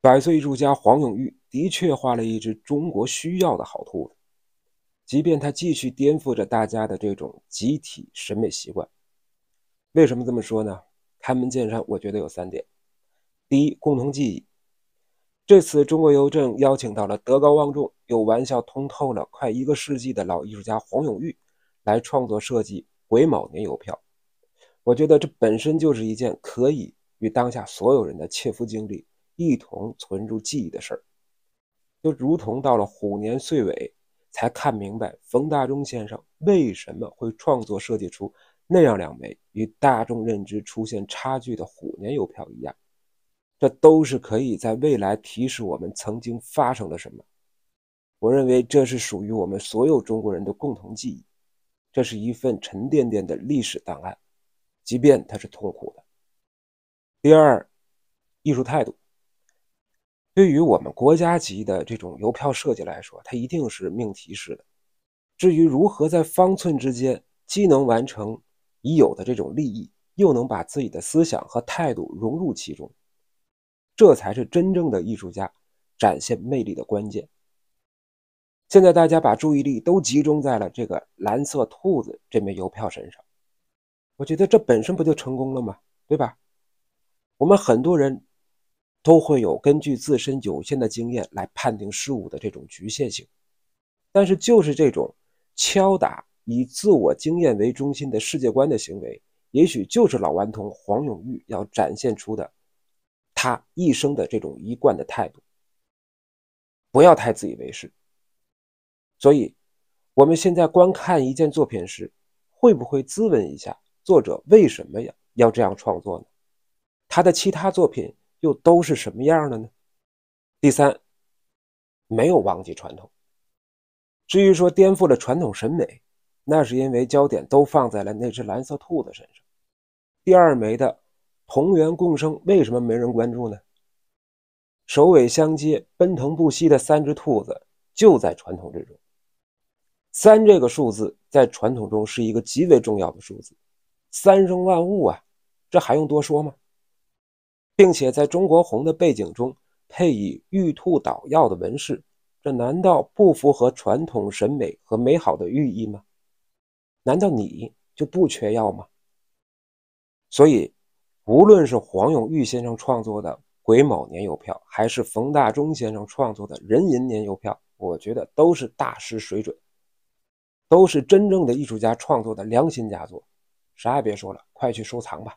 百岁艺术家黄永玉的确画了一只中国需要的好兔子，即便他继续颠覆着大家的这种集体审美习惯。为什么这么说呢？开门见山，我觉得有三点。第一，共同记忆。这次中国邮政邀请到了德高望重又玩笑通透了快一个世纪的老艺术家黄永玉来创作设计癸卯年邮票，我觉得这本身就是一件可以与当下所有人的切肤经历。一同存入记忆的事儿，就如同到了虎年岁尾才看明白冯大中先生为什么会创作设计出那样两枚与大众认知出现差距的虎年邮票一样，这都是可以在未来提示我们曾经发生了什么。我认为这是属于我们所有中国人的共同记忆，这是一份沉甸甸的历史档案，即便它是痛苦的。第二，艺术态度。对于我们国家级的这种邮票设计来说，它一定是命题式的。至于如何在方寸之间既能完成已有的这种利益，又能把自己的思想和态度融入其中，这才是真正的艺术家展现魅力的关键。现在大家把注意力都集中在了这个蓝色兔子这枚邮票身上，我觉得这本身不就成功了吗？对吧？我们很多人。都会有根据自身有限的经验来判定事物的这种局限性，但是就是这种敲打以自我经验为中心的世界观的行为，也许就是老顽童黄永玉要展现出的他一生的这种一贯的态度。不要太自以为是。所以，我们现在观看一件作品时，会不会自问一下，作者为什么要要这样创作呢？他的其他作品？又都是什么样的呢？第三，没有忘记传统。至于说颠覆了传统审美，那是因为焦点都放在了那只蓝色兔子身上。第二枚的同源共生为什么没人关注呢？首尾相接、奔腾不息的三只兔子就在传统之中。三这个数字在传统中是一个极为重要的数字，三生万物啊，这还用多说吗？并且在中国红的背景中配以玉兔捣药的纹饰，这难道不符合传统审美和美好的寓意吗？难道你就不缺药吗？所以，无论是黄永玉先生创作的癸卯年邮票，还是冯大中先生创作的人寅年邮票，我觉得都是大师水准，都是真正的艺术家创作的良心佳作。啥也别说了，快去收藏吧。